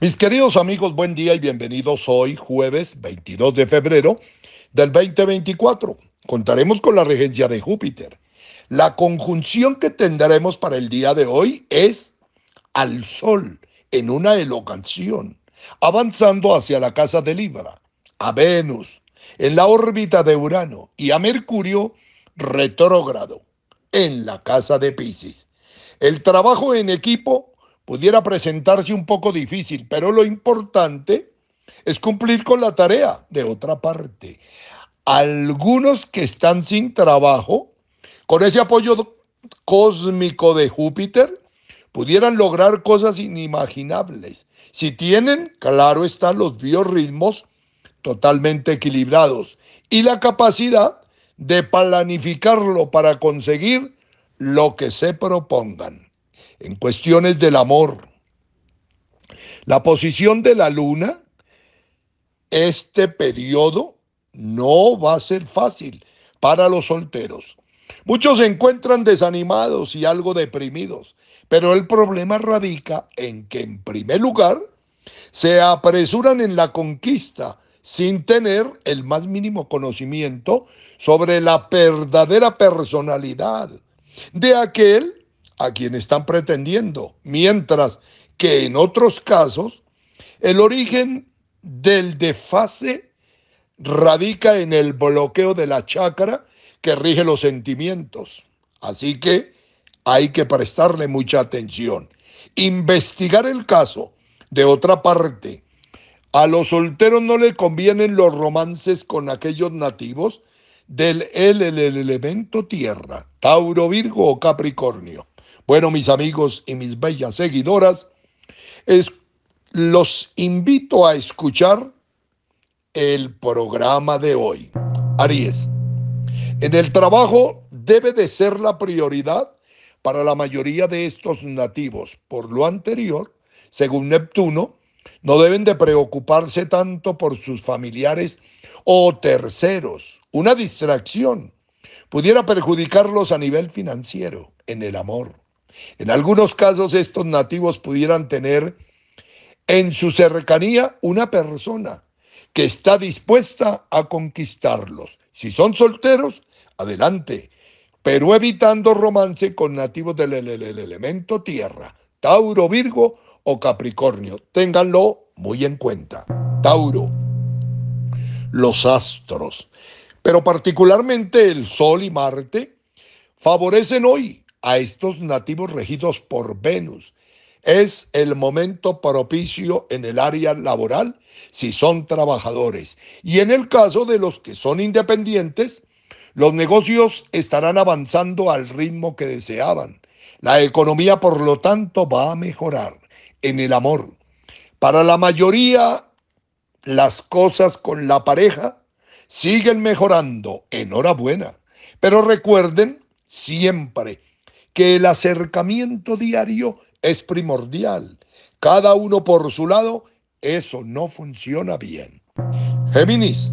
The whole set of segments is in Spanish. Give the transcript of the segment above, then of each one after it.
Mis queridos amigos, buen día y bienvenidos hoy, jueves 22 de febrero del 2024. Contaremos con la regencia de Júpiter. La conjunción que tendremos para el día de hoy es al Sol en una elocación, avanzando hacia la casa de Libra, a Venus en la órbita de Urano y a Mercurio retrógrado en la casa de Pisces. El trabajo en equipo pudiera presentarse un poco difícil, pero lo importante es cumplir con la tarea. De otra parte, algunos que están sin trabajo, con ese apoyo cósmico de Júpiter, pudieran lograr cosas inimaginables. Si tienen, claro están los biorritmos totalmente equilibrados y la capacidad de planificarlo para conseguir lo que se propongan en cuestiones del amor. La posición de la luna, este periodo no va a ser fácil para los solteros. Muchos se encuentran desanimados y algo deprimidos, pero el problema radica en que en primer lugar se apresuran en la conquista sin tener el más mínimo conocimiento sobre la verdadera personalidad de aquel a quien están pretendiendo, mientras que en otros casos el origen del desfase radica en el bloqueo de la chakra que rige los sentimientos. Así que hay que prestarle mucha atención. Investigar el caso. De otra parte, a los solteros no le convienen los romances con aquellos nativos del el elemento tierra, Tauro, Virgo o Capricornio. Bueno, mis amigos y mis bellas seguidoras, los invito a escuchar el programa de hoy. Aries, en el trabajo debe de ser la prioridad para la mayoría de estos nativos. Por lo anterior, según Neptuno, no deben de preocuparse tanto por sus familiares o terceros. Una distracción pudiera perjudicarlos a nivel financiero, en el amor. En algunos casos estos nativos pudieran tener en su cercanía una persona que está dispuesta a conquistarlos. Si son solteros, adelante, pero evitando romance con nativos del elemento tierra, Tauro, Virgo o Capricornio. Ténganlo muy en cuenta. Tauro, los astros, pero particularmente el Sol y Marte, favorecen hoy a estos nativos regidos por Venus. Es el momento propicio en el área laboral si son trabajadores. Y en el caso de los que son independientes, los negocios estarán avanzando al ritmo que deseaban. La economía, por lo tanto, va a mejorar en el amor. Para la mayoría, las cosas con la pareja siguen mejorando. Enhorabuena. Pero recuerden siempre que el acercamiento diario es primordial. Cada uno por su lado, eso no funciona bien. Géminis,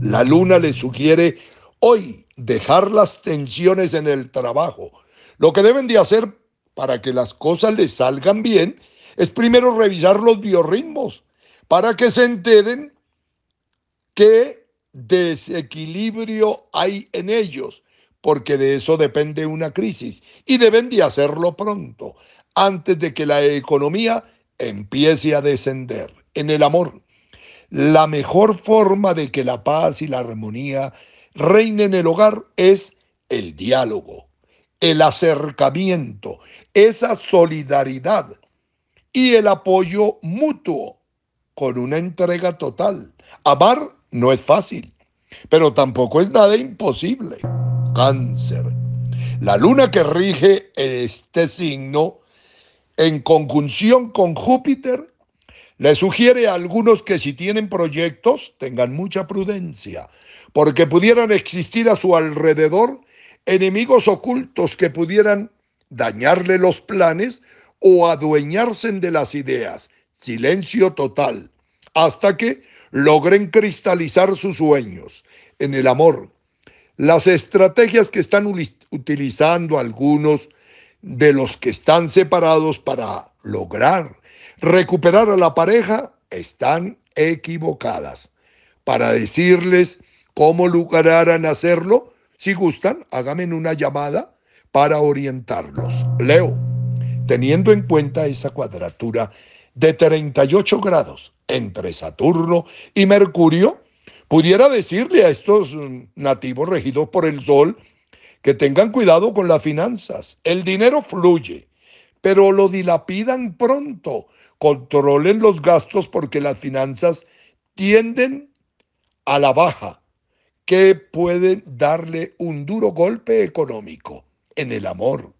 la luna le sugiere hoy dejar las tensiones en el trabajo. Lo que deben de hacer para que las cosas les salgan bien es primero revisar los biorritmos para que se enteren qué desequilibrio hay en ellos porque de eso depende una crisis y deben de hacerlo pronto, antes de que la economía empiece a descender. En el amor, la mejor forma de que la paz y la armonía reinen en el hogar es el diálogo, el acercamiento, esa solidaridad y el apoyo mutuo con una entrega total. Amar no es fácil, pero tampoco es nada imposible cáncer. La luna que rige este signo, en conjunción con Júpiter, le sugiere a algunos que si tienen proyectos tengan mucha prudencia, porque pudieran existir a su alrededor enemigos ocultos que pudieran dañarle los planes o adueñarse de las ideas. Silencio total, hasta que logren cristalizar sus sueños. En el amor, las estrategias que están utilizando algunos de los que están separados para lograr recuperar a la pareja están equivocadas. Para decirles cómo lograrán hacerlo, si gustan, háganme una llamada para orientarlos. Leo, teniendo en cuenta esa cuadratura de 38 grados entre Saturno y Mercurio, pudiera decirle a estos nativos regidos por el sol que tengan cuidado con las finanzas. El dinero fluye, pero lo dilapidan pronto. Controlen los gastos porque las finanzas tienden a la baja, que pueden darle un duro golpe económico en el amor.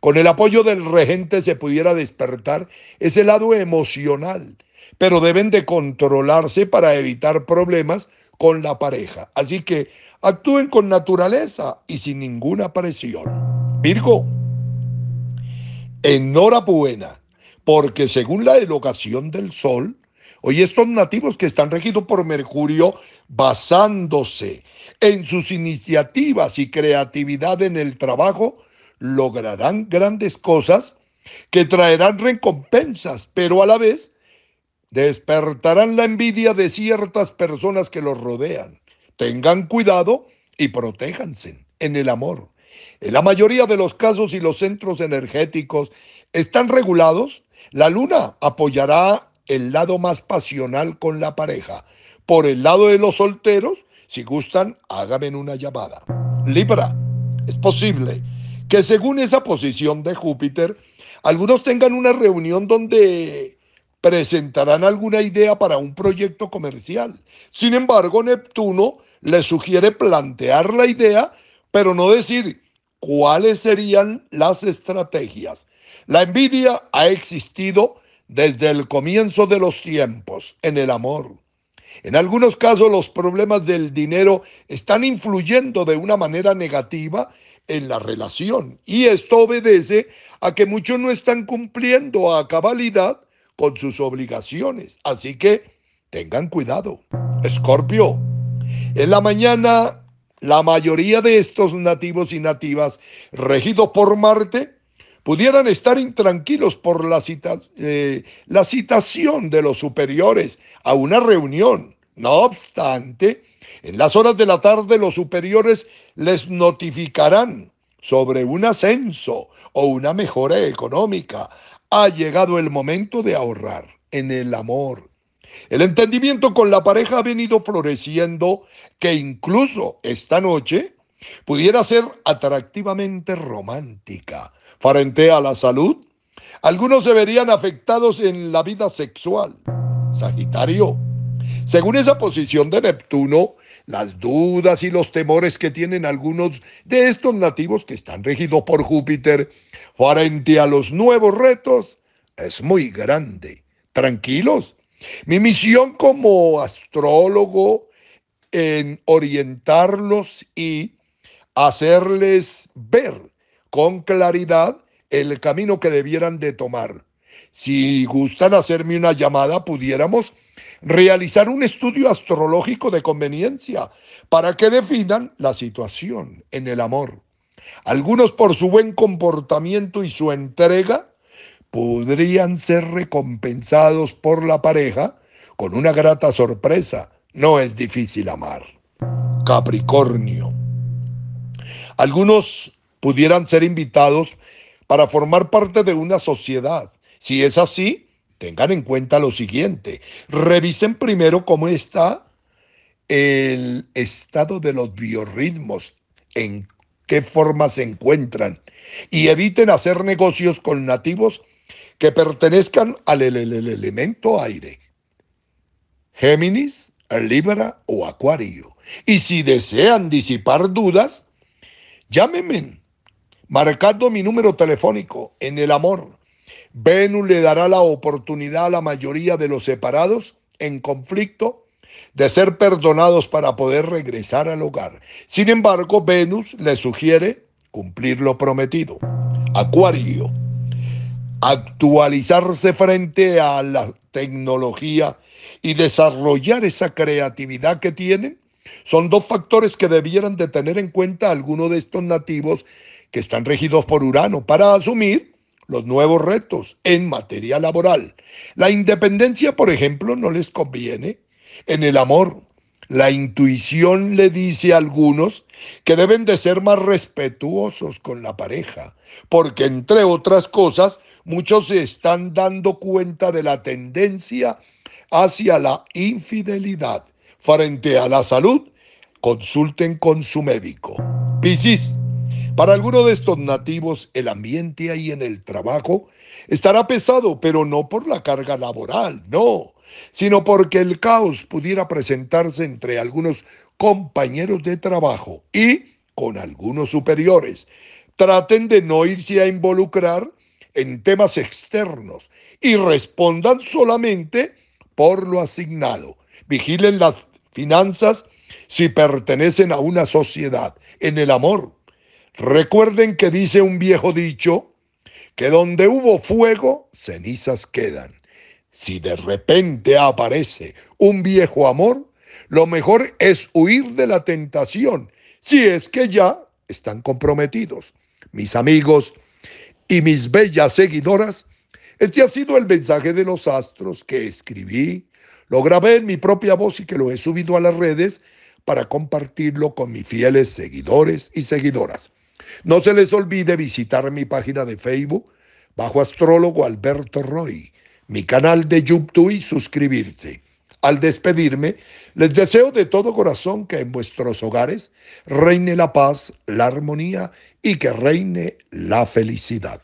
Con el apoyo del regente se pudiera despertar ese lado emocional pero deben de controlarse para evitar problemas con la pareja. Así que actúen con naturaleza y sin ninguna presión. Virgo, enhorabuena, porque según la elocación del Sol, hoy estos nativos que están regidos por Mercurio, basándose en sus iniciativas y creatividad en el trabajo, lograrán grandes cosas que traerán recompensas, pero a la vez despertarán la envidia de ciertas personas que los rodean. Tengan cuidado y protéjanse en el amor. En la mayoría de los casos y los centros energéticos están regulados, la luna apoyará el lado más pasional con la pareja. Por el lado de los solteros, si gustan, háganme una llamada. Libra, es posible que según esa posición de Júpiter, algunos tengan una reunión donde presentarán alguna idea para un proyecto comercial. Sin embargo, Neptuno le sugiere plantear la idea, pero no decir cuáles serían las estrategias. La envidia ha existido desde el comienzo de los tiempos en el amor. En algunos casos los problemas del dinero están influyendo de una manera negativa en la relación y esto obedece a que muchos no están cumpliendo a cabalidad con sus obligaciones. Así que tengan cuidado. Escorpio, en la mañana la mayoría de estos nativos y nativas regidos por Marte pudieran estar intranquilos por la, eh, la citación de los superiores a una reunión. No obstante, en las horas de la tarde los superiores les notificarán sobre un ascenso o una mejora económica, ha llegado el momento de ahorrar en el amor. El entendimiento con la pareja ha venido floreciendo que incluso esta noche pudiera ser atractivamente romántica frente a la salud. Algunos se verían afectados en la vida sexual. Sagitario, según esa posición de Neptuno, las dudas y los temores que tienen algunos de estos nativos que están regidos por Júpiter frente a los nuevos retos es muy grande. Tranquilos. Mi misión como astrólogo en orientarlos y hacerles ver con claridad el camino que debieran de tomar. Si gustan hacerme una llamada, pudiéramos realizar un estudio astrológico de conveniencia para que definan la situación en el amor. Algunos por su buen comportamiento y su entrega podrían ser recompensados por la pareja con una grata sorpresa. No es difícil amar. Capricornio. Algunos pudieran ser invitados para formar parte de una sociedad. Si es así, tengan en cuenta lo siguiente. Revisen primero cómo está el estado de los biorritmos, en qué forma se encuentran y eviten hacer negocios con nativos que pertenezcan al elemento aire. Géminis, Libra o Acuario. Y si desean disipar dudas, llámenme marcando mi número telefónico en el amor Venus le dará la oportunidad a la mayoría de los separados en conflicto de ser perdonados para poder regresar al hogar. Sin embargo, Venus le sugiere cumplir lo prometido. Acuario, actualizarse frente a la tecnología y desarrollar esa creatividad que tienen son dos factores que debieran de tener en cuenta algunos de estos nativos que están regidos por Urano para asumir los nuevos retos en materia laboral. La independencia, por ejemplo, no les conviene. En el amor, la intuición le dice a algunos que deben de ser más respetuosos con la pareja, porque entre otras cosas, muchos se están dando cuenta de la tendencia hacia la infidelidad. Frente a la salud, consulten con su médico. Piscis. Para algunos de estos nativos, el ambiente ahí en el trabajo estará pesado, pero no por la carga laboral, no, sino porque el caos pudiera presentarse entre algunos compañeros de trabajo y con algunos superiores. Traten de no irse a involucrar en temas externos y respondan solamente por lo asignado. Vigilen las finanzas si pertenecen a una sociedad, en el amor, Recuerden que dice un viejo dicho que donde hubo fuego, cenizas quedan. Si de repente aparece un viejo amor, lo mejor es huir de la tentación, si es que ya están comprometidos. Mis amigos y mis bellas seguidoras, este ha sido el mensaje de los astros que escribí, lo grabé en mi propia voz y que lo he subido a las redes para compartirlo con mis fieles seguidores y seguidoras. No se les olvide visitar mi página de Facebook bajo astrólogo Alberto Roy, mi canal de YouTube y suscribirse. Al despedirme, les deseo de todo corazón que en vuestros hogares reine la paz, la armonía y que reine la felicidad.